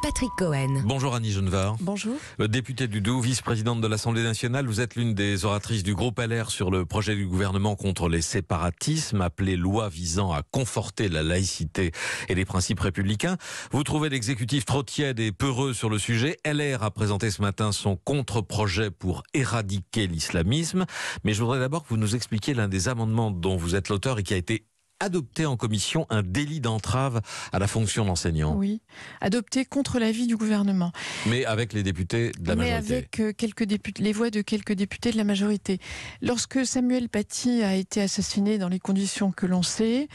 Patrick Cohen. Bonjour Annie Genevard. Bonjour. Euh, députée du Doubs, vice-présidente de l'Assemblée nationale, vous êtes l'une des oratrices du groupe LR sur le projet du gouvernement contre les séparatismes, appelé loi visant à conforter la laïcité et les principes républicains. Vous trouvez l'exécutif trop tiède et peureux sur le sujet. LR a présenté ce matin son contre-projet pour éradiquer l'islamisme. Mais je voudrais d'abord que vous nous expliquiez l'un des amendements dont vous êtes l'auteur et qui a été adopté en commission un délit d'entrave à la fonction d'enseignant. Oui, adopté contre l'avis du gouvernement. Mais avec les députés de la Mais majorité. avec euh, quelques députés, les voix de quelques députés de la majorité. Lorsque Samuel Paty a été assassiné dans les conditions que l'on sait,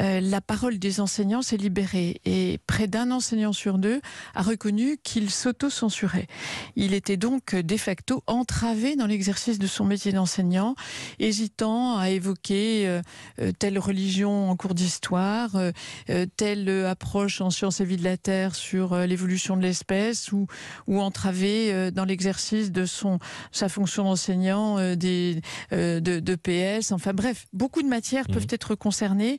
euh, la parole des enseignants s'est libérée et près d'un enseignant sur deux a reconnu qu'il s'auto-censurait. Il était donc euh, de facto entravé dans l'exercice de son métier d'enseignant, hésitant à évoquer telle religion en cours d'histoire, euh, euh, telle euh, approche en sciences et vie de la Terre sur l'évolution de l'espèce ou, ou entraver dans l'exercice de son, sa fonction d'enseignant des de, PS. Enfin bref, beaucoup de matières mmh. peuvent être concernées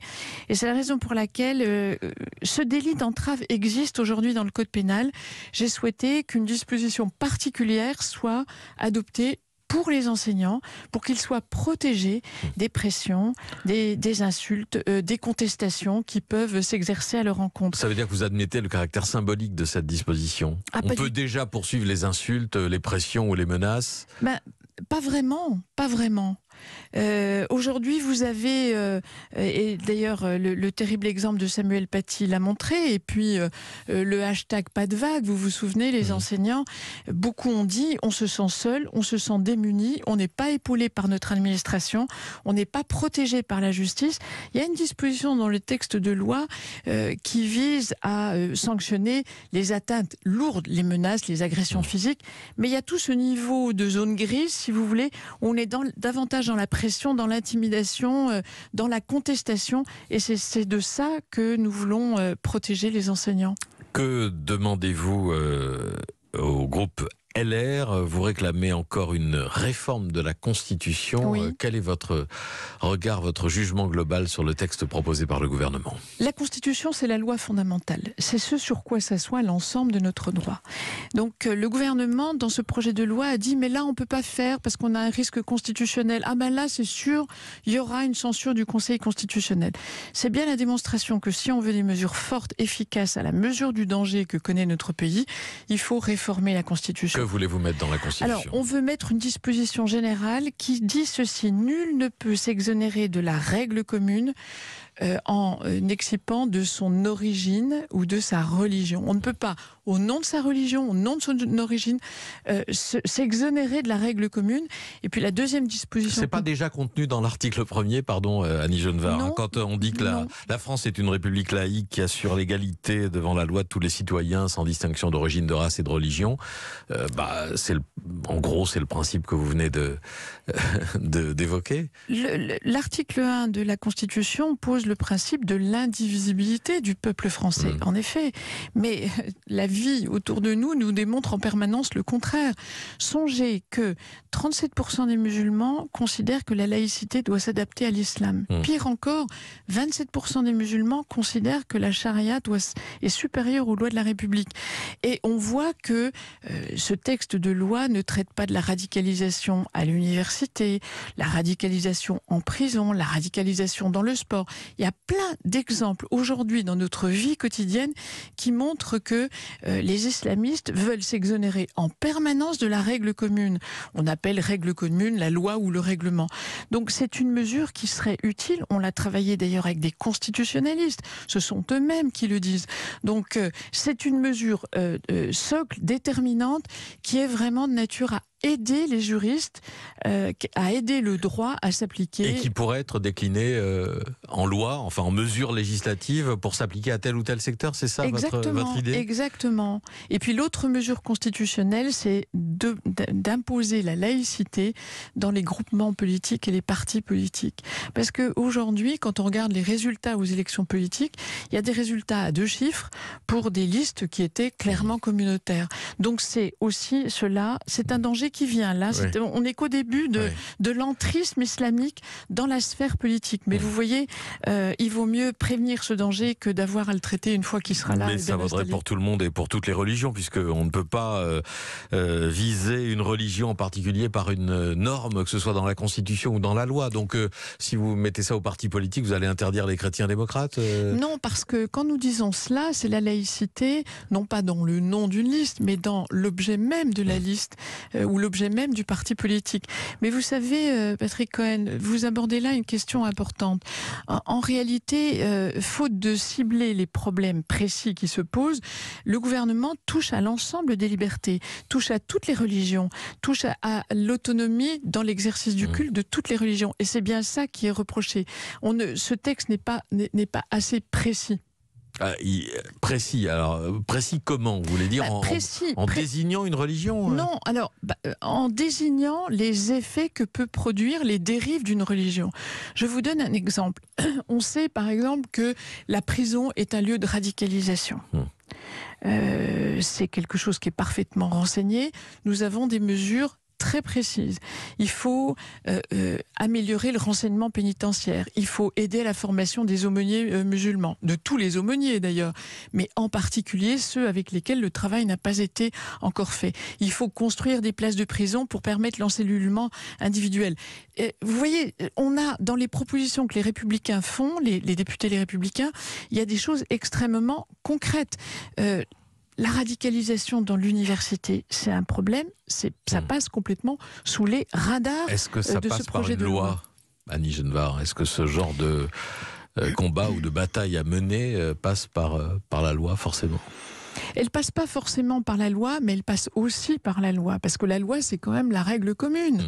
et c'est la raison pour laquelle ce délit d'entrave existe aujourd'hui dans le Code pénal. J'ai souhaité qu'une disposition particulière soit adoptée pour les enseignants, pour qu'ils soient protégés des pressions, des, insultes, euh, des contestations qui peuvent s'exercer à leur encontre. Ça veut dire que vous admettez le caractère symbolique de cette disposition. Ah, On peut déjà poursuivre les insultes, les pressions ou les menaces ben, pas vraiment, pas vraiment. Euh, aujourd'hui, vous avez, euh, et d'ailleurs euh, le, terrible exemple de Samuel Paty l'a montré, et puis le hashtag pas de vague, vous vous souvenez, les mhm. enseignants, beaucoup ont dit on se sent seul, on se sent démuni, on n'est pas épaulé par notre administration, on n'est pas protégé par la justice. Il y a une disposition dans le texte de loi qui vise à sanctionner les atteintes lourdes, les menaces, les agressions mhm. physiques, mais il y a tout ce niveau de zone grise, si vous voulez, on est dans, davantage dans la pression, dans l'intimidation, euh, dans la contestation. Et c'est de ça que nous voulons euh, protéger les enseignants. Que demandez-vous euh, au groupe LR, vous réclamez encore une réforme de la Constitution. Euh, quel est votre regard, votre jugement global sur le texte proposé par le gouvernement La Constitution, c'est la loi fondamentale. C'est ce sur quoi s'assoit l'ensemble de notre droit. Donc euh, le gouvernement, dans ce projet de loi, a dit mais là, on ne peut pas faire parce qu'on a un risque constitutionnel. Ah ben là, c'est sûr, il y aura une censure du Conseil constitutionnel. C'est bien la démonstration que si on veut des mesures fortes, efficaces, à la mesure du danger que connaît notre pays, il faut réformer la Constitution voulez-vous mettre dans la Constitution Alors, on veut mettre une disposition générale qui dit ceci nul ne peut s'exonérer de la règle commune euh, en euh, excipant de son origine ou de sa religion. On ne peut pas, au nom de sa religion, au nom de son origine, euh, s'exonérer de la règle commune. Et puis la deuxième disposition... n'est pas déjà contenu dans l'article premier, pardon Annie Genevard, hein, quand on dit que la, France est une république laïque qui assure l'égalité devant la loi de tous les citoyens sans distinction d'origine, de race et de religion, bah, c'est en gros c'est le principe que vous venez de d'évoquer. L'article 1 de la Constitution pose le principe de l'indivisibilité du peuple français, mm. en effet. Mais euh, la vie autour de nous nous démontre en permanence le contraire. Songez que 37% des musulmans considèrent que la laïcité doit s'adapter à l'islam. Mm. Pire encore, 27% des musulmans considèrent que la charia doit, est supérieure aux lois de la République. Et on voit que euh, ce texte de loi ne traite pas de la radicalisation à l'université, la radicalisation en prison, la radicalisation dans le sport. Il y a plein d'exemples aujourd'hui dans notre vie quotidienne qui montrent que euh, les islamistes veulent s'exonérer en permanence de la règle commune. On appelle règle commune la loi ou le règlement. Donc c'est une mesure qui serait utile. On l'a travaillé d'ailleurs avec des constitutionnalistes. Ce sont eux-mêmes qui le disent. Donc euh, c'est une mesure euh, socle déterminante qui est vraiment de nature à aider les juristes, euh, à aider le droit à s'appliquer. Et qui pourrait être décliné euh, en loi, enfin en mesure législative pour s'appliquer à tel ou tel secteur, c'est ça votre, votre, idée Exactement. Et puis l'autre mesure constitutionnelle, c'est d'imposer la laïcité dans les groupements politiques et les partis politiques. Parce que aujourd'hui, quand on regarde les résultats aux élections politiques, il y a des résultats à deux chiffres pour des listes qui étaient clairement communautaires. Donc c'est aussi cela, c'est un danger qui vient là. on est qu'au début de, l'entrisme islamique dans la sphère politique. Mais vous voyez, euh, il vaut mieux prévenir ce danger que d'avoir à le traiter une fois qu'il sera là. Mais ça vaudrait pour tout le monde et pour toutes les religions, puisque on ne peut pas euh, euh, viser une religion en particulier par une norme, que ce soit dans la Constitution ou dans la loi. Donc, si vous mettez ça au parti politique, vous allez interdire les chrétiens démocrates Non, parce que quand nous disons cela, c'est la laïcité, non pas dans le nom d'une liste, mais dans l'objet même de la liste l'objet même du parti politique. Mais vous savez, euh, Patrick Cohen, vous abordez là une question importante. En, réalité, euh, faute de cibler les problèmes précis qui se posent, le gouvernement touche à l'ensemble des libertés, touche à toutes les religions, touche à, l'autonomie dans l'exercice du mmh. culte de toutes les religions. Et c'est bien ça qui est reproché. ce texte n'est pas, n'est pas assez précis. Ah, précis, alors euh, précis comment Vous voulez dire bah, en, désignant une religion euh Non, alors bah, euh, en désignant les effets que peut produire les dérives d'une religion. Je vous donne un exemple. On sait par exemple que la prison est un lieu de radicalisation. Hum. c'est quelque chose qui est parfaitement renseigné. Nous avons des mesures très précise. Il faut euh, euh, améliorer le renseignement pénitentiaire. Il faut aider à la formation des aumôniers euh, musulmans, de tous les aumôniers d'ailleurs, mais en particulier ceux avec lesquels le travail n'a pas été encore fait. Il faut construire des places de prison pour permettre l'encellulement individuel. Et vous voyez, on a dans les propositions que les républicains font, les, les députés les républicains, il y a des choses extrêmement concrètes la radicalisation dans l'université, c'est un problème. ça hmm. passe complètement sous les radars Est-ce que ça euh, passe ce projet par une de loi, Annie Genevard Est-ce que ce genre de euh, combat ou de bataille à mener euh, passe par, par la loi, forcément elle passe pas forcément par la loi, mais elle passe aussi par la loi, parce que la loi, c'est quand même la règle commune. Mm.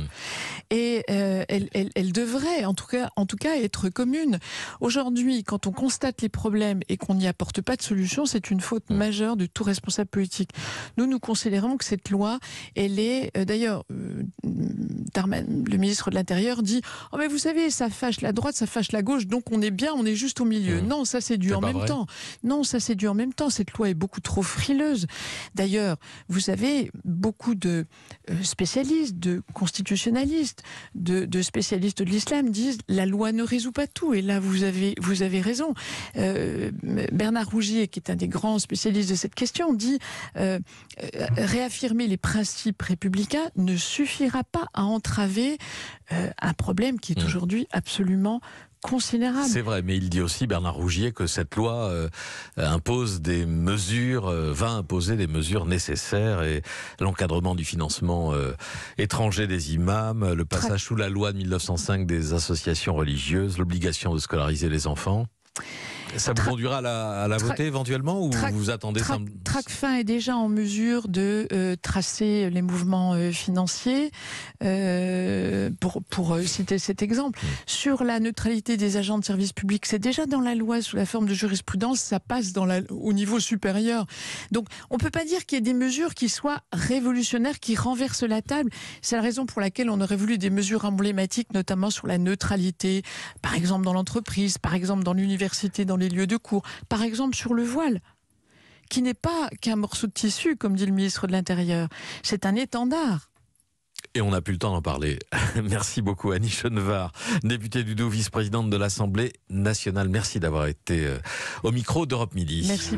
Et euh, elle, devrait, en tout, cas, en tout cas, être commune. Aujourd'hui, quand on constate les problèmes et qu'on n'y apporte pas de solution, c'est une faute mm. majeure de tout responsable politique. Nous, nous considérons que cette loi, elle est, euh, d'ailleurs, euh, le ministre de l'Intérieur dit, oh mais vous savez, ça fâche la droite, ça fâche la gauche, donc on est bien, on est juste au milieu. Mm. Non, ça c'est dû en même temps. Non, ça c'est dû en même temps. Cette loi est beaucoup trop frileuse. D'ailleurs, vous avez beaucoup de euh, spécialistes, de constitutionnalistes, de, spécialistes de l'islam disent la loi ne résout pas tout. Et là, vous avez, vous avez raison. Euh, Bernard Rougier, qui est un des grands spécialistes de cette question, dit euh, réaffirmer les principes républicains ne suffira pas à entraver euh, un problème qui est mm. aujourd'hui absolument considérable. C'est vrai, mais il dit aussi, Bernard Rougier, que cette loi euh, impose des mesures, euh, va imposer des mesures nécessaires et l'encadrement du financement étranger des imams, le passage sous la loi de 1905 des associations religieuses, l'obligation de scolariser les enfants. Ça vous conduira à la, à voter éventuellement ou vous attendez tra Tracfin est déjà en mesure de euh, tracer les mouvements euh, financiers, euh, pour, citer cet exemple. Sur la neutralité des agents de service public, c'est déjà dans la loi sous la forme de jurisprudence, ça passe dans la, au niveau supérieur. Donc on ne peut pas dire qu'il y ait des mesures qui soient révolutionnaires, qui renversent la table. C'est la raison pour laquelle on aurait voulu des mesures emblématiques, notamment sur la neutralité, par exemple dans l'entreprise, par exemple dans l'université, dans les lieux de cours. Par exemple, sur le voile qui n'est pas qu'un morceau de tissu, comme dit le ministre de l'Intérieur. C'est un étendard. Et on n'a plus le temps d'en parler. Merci beaucoup Annie Chenevard, députée du Doubs, vice-présidente de l'Assemblée nationale. Merci d'avoir été euh, au micro d'Europe Midi. Merci